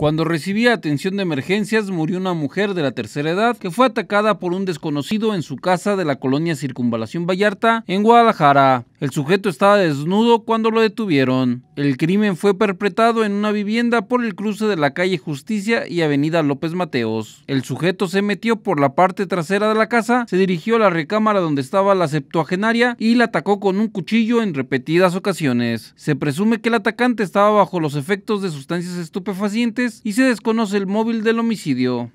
Cuando recibía atención de emergencias murió una mujer de la tercera edad que fue atacada por un desconocido en su casa de la colonia Circunvalación Vallarta en Guadalajara. El sujeto estaba desnudo cuando lo detuvieron. El crimen fue perpetrado en una vivienda por el cruce de la calle Justicia y avenida López Mateos. El sujeto se metió por la parte trasera de la casa, se dirigió a la recámara donde estaba la septuagenaria y la atacó con un cuchillo en repetidas ocasiones. Se presume que el atacante estaba bajo los efectos de sustancias estupefacientes y se desconoce el móvil del homicidio.